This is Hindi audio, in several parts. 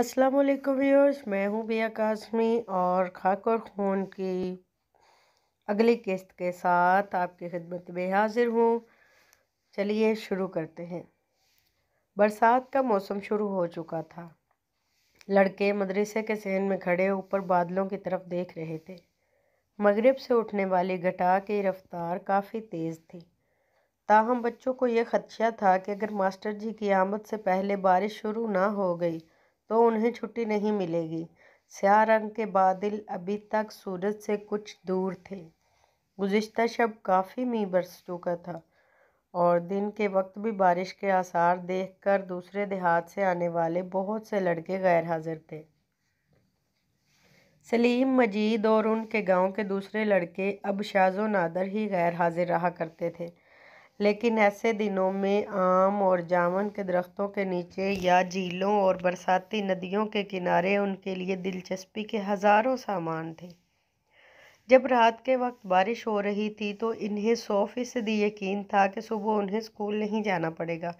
अस्सलाम वालेकुम व्यूअर्स मैं हूं बिया कासमी और खाक और खून की अगली किस्त के साथ आपकी खिदमत में हाजिर हूं चलिए शुरू करते हैं बरसात का मौसम शुरू हो चुका था लड़के मदरसे के सहन में खड़े ऊपर बादलों की तरफ देख रहे थे मगरिब से उठने वाली घटा की रफ्तार काफ़ी तेज़ थी ताहम बच्चों को यह खदशा था कि अगर मास्टर जी की आमद से पहले बारिश शुरू ना हो गई तो उन्हें छुट्टी नहीं मिलेगी स्या रंग के बादल अभी तक सूरज से कुछ दूर थे गुज्त शब काफ़ी मी बरस चुका था और दिन के वक्त भी बारिश के आसार देखकर दूसरे देहात से आने वाले बहुत से लड़के गैर हाजिर थे सलीम मजीद और उनके गांव के दूसरे लड़के अब शाजो नादर ही गैर हाजिर रहा करते थे लेकिन ऐसे दिनों में आम और जामुन के दरख्तों के नीचे या झीलों और बरसाती नदियों के किनारे उनके लिए दिलचस्पी के हज़ारों सामान थे जब रात के वक्त बारिश हो रही थी तो इन्हें सौ फीसदी यकीन था कि सुबह उन्हें स्कूल नहीं जाना पड़ेगा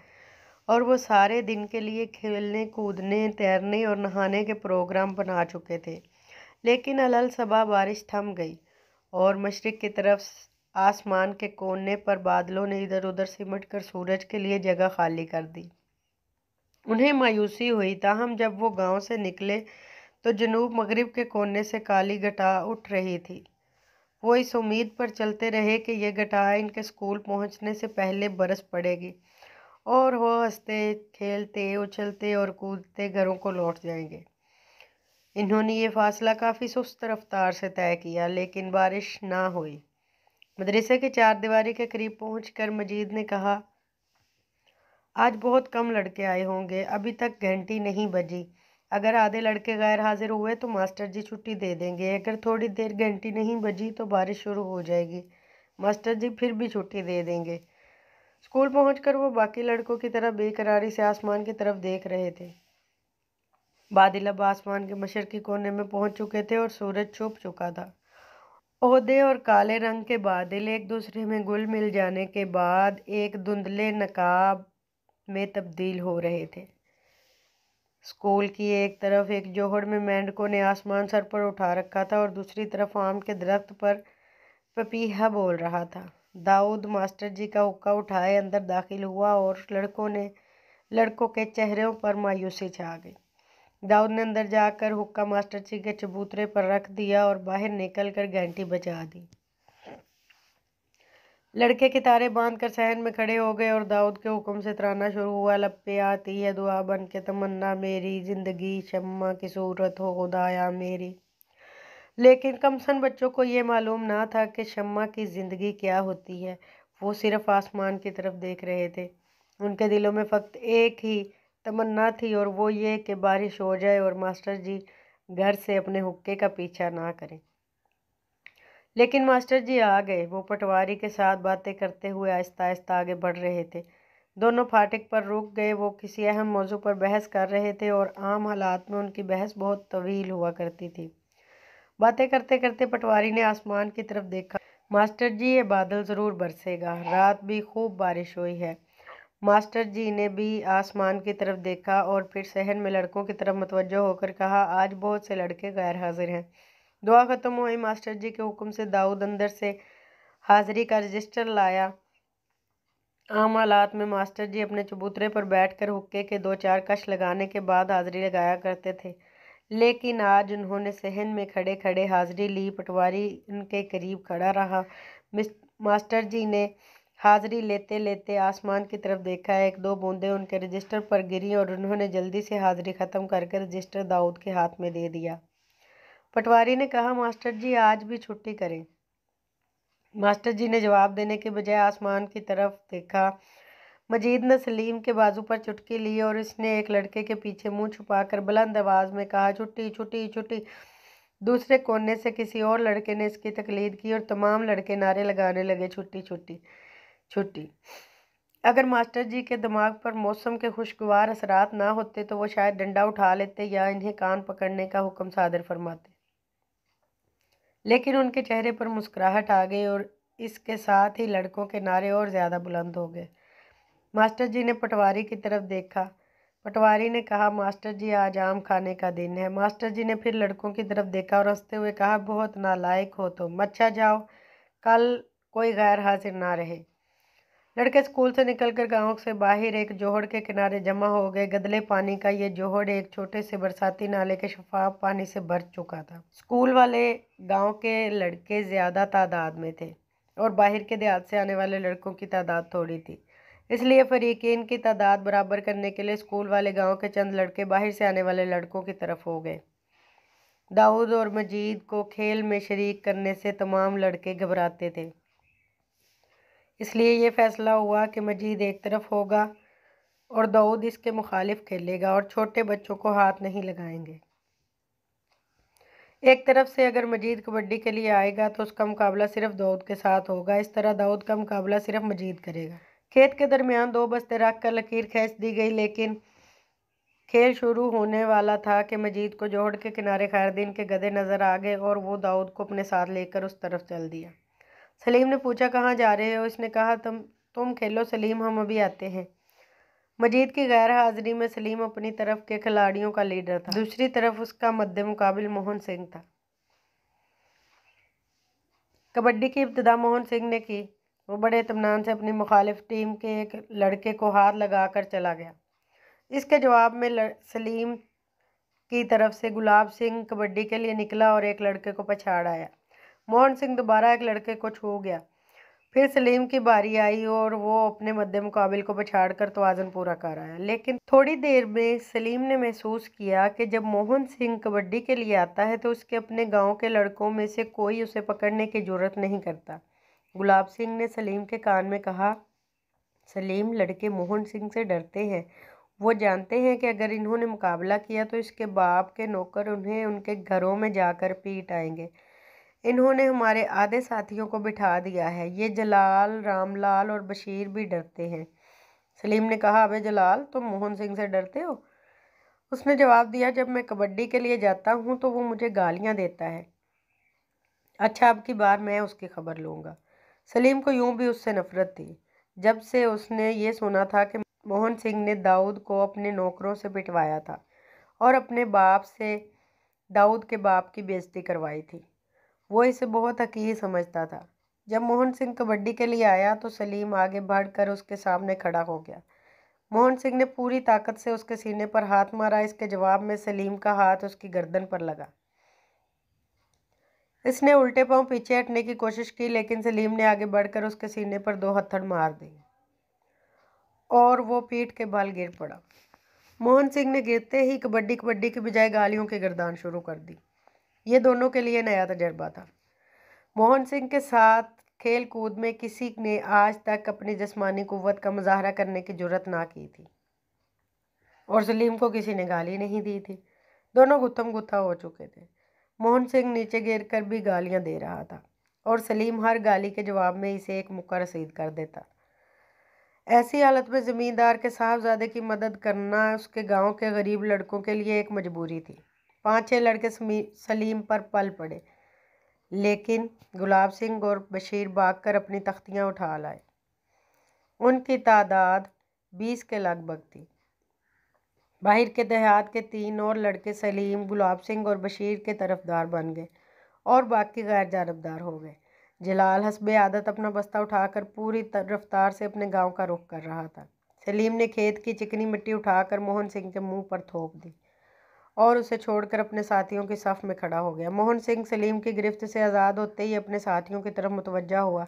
और वो सारे दिन के लिए खेलने कूदने तैरने और नहाने के प्रोग्राम बना चुके थे लेकिन अलल सबा बारिश थम गई और मशरक़ की तरफ आसमान के कोने पर बादलों ने इधर उधर सिमट कर सूरज के लिए जगह खाली कर दी उन्हें मायूसी हुई ताहम जब वो गांव से निकले तो जनूब मगरिब के कोने से काली घटा उठ रही थी वो इस उम्मीद पर चलते रहे कि यह घटा इनके स्कूल पहुंचने से पहले बरस पड़ेगी और वो हंसते खेलते उछलते और कूदते घरों को लौट जाएंगे इन्होंने ये फासला काफ़ी सुस्त रफ्तार से तय किया लेकिन बारिश ना हुई मदरसे के चार दीवारी के करीब पहुंचकर मजीद ने कहा आज बहुत कम लड़के आए होंगे अभी तक घंटी नहीं बजी अगर आधे लड़के गैर हाजिर हुए तो मास्टर जी छुट्टी दे देंगे अगर थोड़ी देर घंटी नहीं बजी तो बारिश शुरू हो जाएगी मास्टर जी फिर भी छुट्टी दे देंगे स्कूल पहुंचकर वो बाकी लड़कों की तरह बेकरारी से आसमान की तरफ देख रहे थे बादल अब आसमान के मशरकी कोने में पहुंच चुके थे और सूरज छुप चुका था पौधे और काले रंग के बादल एक दूसरे में गुल मिल जाने के बाद एक धुंधले नकाब में तब्दील हो रहे थे स्कूल की एक तरफ एक जोहड़ में मेंढकों ने आसमान सर पर उठा रखा था और दूसरी तरफ आम के दरख्त पर पपीहा बोल रहा था दाऊद मास्टर जी का हुक्का उठाए अंदर दाखिल हुआ और लड़कों ने लड़कों के चेहरों पर मायूसी छा गई दाऊद ने अंदर जाकर हुक्का मास्टर जी के चबूतरे पर रख दिया और बाहर निकल कर घंटी बजा दी लड़के के तारे बांध कर सहन में खड़े हो गए और दाऊद के हुक्म से तराना शुरू हुआ लब आती है दुआ बन के तमन्ना मेरी ज़िंदगी शम्मा की सूरत हो खुदाया मेरी लेकिन कमसन बच्चों को ये मालूम ना था कि शम्मा की ज़िंदगी क्या होती है वो सिर्फ आसमान की तरफ देख रहे थे उनके दिलों में फ़क्त एक ही तमन्ना थी और वो ये कि बारिश हो जाए और मास्टर जी घर से अपने हुक्के का पीछा ना करें लेकिन मास्टर जी आ गए वो पटवारी के साथ बातें करते हुए आहिस्ता आहिस्ता आगे बढ़ रहे थे दोनों फाटक पर रुक गए वो किसी अहम मौजू पर बहस कर रहे थे और आम हालात में उनकी बहस बहुत तवील हुआ करती थी बातें करते करते पटवारी ने आसमान की तरफ देखा मास्टर जी ये बादल ज़रूर बरसेगा रात भी खूब बारिश हुई है मास्टर जी ने भी आसमान की तरफ देखा और फिर सहन में लड़कों की तरफ मतवजो होकर कहा आज बहुत से लड़के गैर हाजिर हैं दुआ ख़त्म हुई मास्टर जी के हुक्म से दाऊद अंदर से हाजिरी का रजिस्टर लाया आम हालात में मास्टर जी अपने चबूतरे पर बैठकर हुक्के के दो चार कश लगाने के बाद हाजिरी लगाया करते थे लेकिन आज उन्होंने सहन में खड़े खड़े हाजिरी ली पटवारी उनके करीब खड़ा रहा मास्टर जी ने हाजिरी लेते लेते आसमान की तरफ देखा एक दो बूंदें उनके रजिस्टर पर गिरी और उन्होंने जल्दी से हाजिरी ख़त्म करके रजिस्टर दाऊद के हाथ में दे दिया पटवारी ने कहा मास्टर जी आज भी छुट्टी करें मास्टर जी ने जवाब देने के बजाय आसमान की तरफ देखा मजीद ने सलीम के बाजू पर चुटकी ली और इसने एक लड़के के पीछे मुंह छुपाकर बुलंद आवाज़ में कहा छुट्टी छुट्टी छुट्टी दूसरे कोने से किसी और लड़के ने इसकी तकलीद की और तमाम लड़के नारे लगाने लगे छुट्टी छुट्टी छुट्टी अगर मास्टर जी के दिमाग पर मौसम के खुशगवार असरात ना होते तो वो शायद डंडा उठा लेते या इन्हें कान पकड़ने का हुक्म सादर फरमाते लेकिन उनके चेहरे पर मुस्कुराहट आ गई और इसके साथ ही लड़कों के नारे और ज़्यादा बुलंद हो गए मास्टर जी ने पटवारी की तरफ देखा पटवारी ने कहा मास्टर जी आज आम खाने का दिन है मास्टर जी ने फिर लड़कों की तरफ देखा और हंसते हुए कहा बहुत नालायक हो तो मच्छा जाओ कल कोई गैर हाजिर ना रहे लड़के स्कूल से निकलकर गांव से बाहर एक जोहड़ के किनारे जमा हो गए गदले पानी का ये जोहड़ एक छोटे से बरसाती नाले के शफाफ पानी से भर चुका था स्कूल वाले गांव के लड़के ज़्यादा तादाद में थे और बाहर के देहात से आने वाले लड़कों की तादाद थोड़ी थी इसलिए फरीकिन की तादाद बराबर करने के लिए स्कूल वाले गाँव के चंद लड़के बाहर से आने वाले लड़कों की तरफ हो गए दाऊद और मजीद को खेल में शरीक करने से तमाम लड़के घबराते थे इसलिए ये फ़ैसला हुआ कि मजीद एक तरफ होगा और दाऊद इसके मुखालिफ खेलेगा और छोटे बच्चों को हाथ नहीं लगाएंगे एक तरफ से अगर मजीद कबड्डी के लिए आएगा तो उसका मुकाबला सिर्फ दाऊद के साथ होगा इस तरह दाऊद का मुकाबला सिर्फ मजीद करेगा खेत के दरमियान दो बस्ते रख कर लकीर खींच दी गई लेकिन खेल शुरू होने वाला था कि मजीद को जोड़ के किनारे खैरदीन के गधे नज़र आ गए और वो दाऊद को अपने साथ लेकर उस तरफ चल दिया सलीम ने पूछा कहाँ जा रहे हो उसने कहा तुम तुम खेलो सलीम हम अभी आते हैं मजीद की गैर हाजिरी में सलीम अपनी तरफ के खिलाड़ियों का लीडर था दूसरी तरफ उसका मद्द मुकाबिल मोहन सिंह था कबड्डी की इब्तदा मोहन सिंह ने की वो बड़े इतमान से अपनी मुखालिफ टीम के एक लड़के को हाथ लगा कर चला गया इसके जवाब में सलीम की तरफ से गुलाब सिंह कबड्डी के लिए निकला और एक लड़के को पछाड़ आया मोहन सिंह दोबारा एक लड़के को छू गया फिर सलीम की बारी आई और वो अपने मध्य मुकाबिल को पछाड़ कर तोज़न पूरा कर आया लेकिन थोड़ी देर में सलीम ने महसूस किया कि जब मोहन सिंह कबड्डी के लिए आता है तो उसके अपने गांव के लड़कों में से कोई उसे पकड़ने की जरूरत नहीं करता गुलाब सिंह ने सलीम के कान में कहा सलीम लड़के मोहन सिंह से डरते हैं वो जानते हैं कि अगर इन्होंने मुकाबला किया तो इसके बाप के नौकर उन्हें उनके घरों में जाकर पीट आएंगे इन्होंने हमारे आधे साथियों को बिठा दिया है ये जलाल रामलाल और बशीर भी डरते हैं सलीम ने कहा अबे जलाल तुम मोहन सिंह से डरते हो उसने जवाब दिया जब मैं कबड्डी के लिए जाता हूँ तो वो मुझे गालियाँ देता है अच्छा अब की बार मैं उसकी खबर लूँगा सलीम को यूं भी उससे नफरत थी जब से उसने ये सुना था कि मोहन सिंह ने दाऊद को अपने नौकरों से पिटवाया था और अपने बाप से दाऊद के बाप की बेइज्जती करवाई थी वो इसे बहुत अकी समझता था जब मोहन सिंह कबड्डी के लिए आया तो सलीम आगे बढ़कर उसके सामने खड़ा हो गया मोहन सिंह ने पूरी ताकत से उसके सीने पर हाथ मारा इसके जवाब में सलीम का हाथ उसकी गर्दन पर लगा इसने उल्टे पांव पीछे हटने की कोशिश की लेकिन सलीम ने आगे बढ़कर उसके सीने पर दो हथड़ मार दी और वो पीठ के बाल गिर पड़ा मोहन सिंह ने गिरते ही कबड्डी कबड्डी के बजाय गालियों की गर्दान शुरू कर दी ये दोनों के लिए नया तजर्बा था मोहन सिंह के साथ खेल कूद में किसी ने आज तक अपनी जिसमानी क़वत का मुजाहरा करने की जरूरत ना की थी और सलीम को किसी ने गाली नहीं दी थी दोनों गुत्थम गुत्था हो चुके थे मोहन सिंह नीचे गिर कर भी गालियाँ दे रहा था और सलीम हर गाली के जवाब में इसे एक मुक्का रसीद कर देता ऐसी हालत में ज़मींदार के साहबजादे की मदद करना उसके गांव के गरीब लड़कों के लिए एक मजबूरी थी पाँच छः लड़के सलीम पर पल पड़े लेकिन गुलाब सिंह और बशीर भागकर अपनी तख्तियां उठा लाए उनकी तादाद बीस के लगभग थी बाहर के देहात के तीन और लड़के सलीम गुलाब सिंह और बशीर के तरफदार बन गए और बाकी गैर जानबदार हो गए जलाल हसब आदत अपना बस्ता उठाकर पूरी रफ्तार से अपने गांव का रुख कर रहा था सलीम ने खेत की चिकनी मिट्टी उठाकर मोहन सिंह के मुंह पर थोप दी और उसे छोड़कर अपने साथियों के सफ़ में खड़ा हो गया मोहन सिंह सलीम की गिरफ्त से आज़ाद होते ही अपने साथियों की तरफ मुतवजा हुआ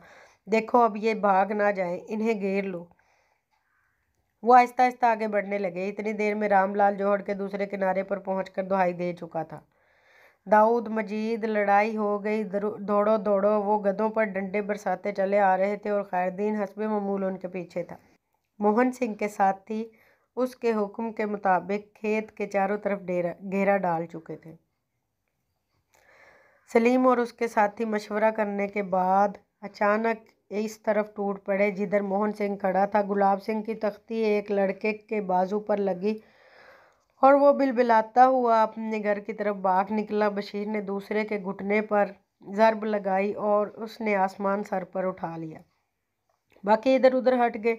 देखो अब ये भाग ना जाए इन्हें घेर लो वो आहिस्ता आहिस्ता आगे बढ़ने लगे इतनी देर में रामलाल जोहड़ के दूसरे किनारे पर कर दुहाई दे चुका था दाऊद मजीद लड़ाई हो गई दौड़ो दौड़ो वो गधों पर डंडे बरसाते चले आ रहे थे और खैरदीन हसब ममूल उनके पीछे था मोहन सिंह के साथी उसके हुक्म के मुताबिक खेत के चारों तरफ डेरा घेरा डाल चुके थे सलीम और उसके साथी मशवरा करने के बाद अचानक इस तरफ टूट पड़े जिधर मोहन सिंह खड़ा था गुलाब सिंह की तख्ती एक लड़के के बाजू पर लगी और वो बिलबिलाता हुआ अपने घर की तरफ भाग निकला बशीर ने दूसरे के घुटने पर ज़रब लगाई और उसने आसमान सर पर उठा लिया बाकी इधर उधर हट गए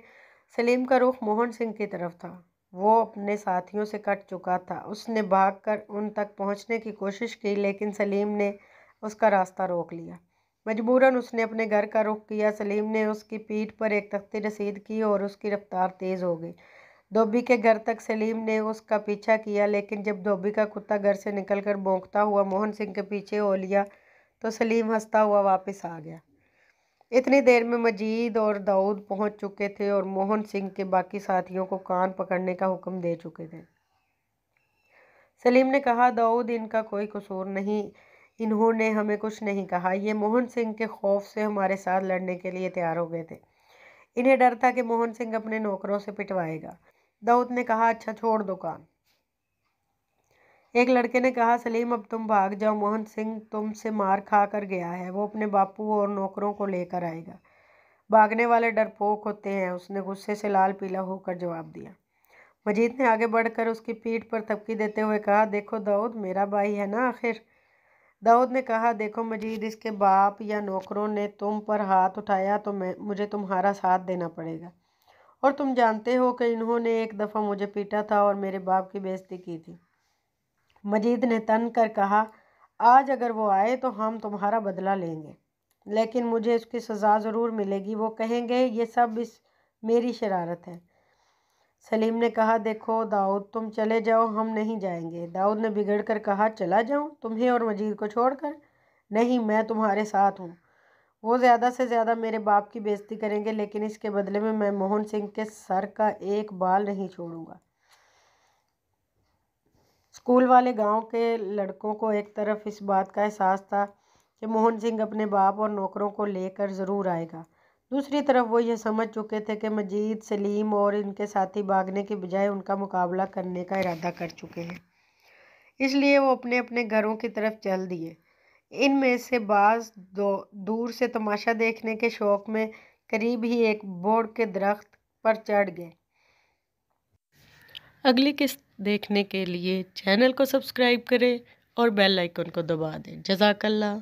सलीम का रुख मोहन सिंह की तरफ था वो अपने साथियों से कट चुका था उसने भागकर उन तक पहुंचने की कोशिश की लेकिन सलीम ने उसका रास्ता रोक लिया मजबूरन उसने अपने घर का रुख किया सलीम ने उसकी पीठ पर एक तख्ती रसीद की और उसकी रफ्तार तेज़ हो गई धोबी के घर तक सलीम ने उसका पीछा किया लेकिन जब धोबी का कुत्ता घर से निकलकर कर हुआ मोहन सिंह के पीछे हो लिया तो सलीम हंसता हुआ वापस आ गया इतनी देर में मजीद और दाऊद पहुंच चुके थे और मोहन सिंह के बाकी साथियों को कान पकड़ने का हुक्म दे चुके थे सलीम ने कहा दाऊद इनका कोई कसूर नहीं इन्होंने हमें कुछ नहीं कहा ये मोहन सिंह के खौफ से हमारे साथ लड़ने के लिए तैयार हो गए थे इन्हें डर था कि मोहन सिंह अपने नौकरों से पिटवाएगा दाऊद ने कहा अच्छा छोड़ दो कान एक लड़के ने कहा सलीम अब तुम भाग जाओ मोहन सिंह तुमसे मार खा कर गया है वो अपने बापू और नौकरों को लेकर आएगा भागने वाले डरपोक होते हैं उसने गुस्से से लाल पीला होकर जवाब दिया मजीद ने आगे बढ़कर उसकी पीठ पर थपकी देते हुए कहा देखो दाऊद मेरा भाई है ना आखिर दाऊद ने कहा देखो मजीद इसके बाप या नौकरों ने तुम पर हाथ उठाया तो मैं मुझे तुम्हारा साथ देना पड़ेगा और तुम जानते हो कि इन्होंने एक दफ़ा मुझे पीटा था और मेरे बाप की बेइज्जती की थी मजीद ने तन कर कहा आज अगर वो आए तो हम तुम्हारा बदला लेंगे लेकिन मुझे उसकी सज़ा ज़रूर मिलेगी वो कहेंगे ये सब इस मेरी शरारत है सलीम ने कहा देखो दाऊद तुम चले जाओ हम नहीं जाएंगे दाऊद ने बिगड़ कर कहा चला जाऊँ तुम्हें और मजीद को छोड़कर नहीं मैं तुम्हारे साथ हूँ वो ज़्यादा से ज़्यादा मेरे बाप की बेइज्जती करेंगे लेकिन इसके बदले में मैं मोहन सिंह के सर का एक बाल नहीं छोड़ूंगा स्कूल वाले गांव के लड़कों को एक तरफ इस बात का एहसास था कि मोहन सिंह अपने बाप और नौकरों को लेकर ज़रूर आएगा दूसरी तरफ वो ये समझ चुके थे कि मजीद सलीम और इनके साथी भागने के बजाय उनका मुकाबला करने का इरादा कर चुके हैं इसलिए वो अपने अपने घरों की तरफ चल दिए इन में से बाज़ दूर से तमाशा देखने के शौक़ में करीब ही एक बोर्ड के दरख्त पर चढ़ गए अगली किस्त देखने के लिए चैनल को सब्सक्राइब करें और बेल आइकन को दबा दें जजाकल्ला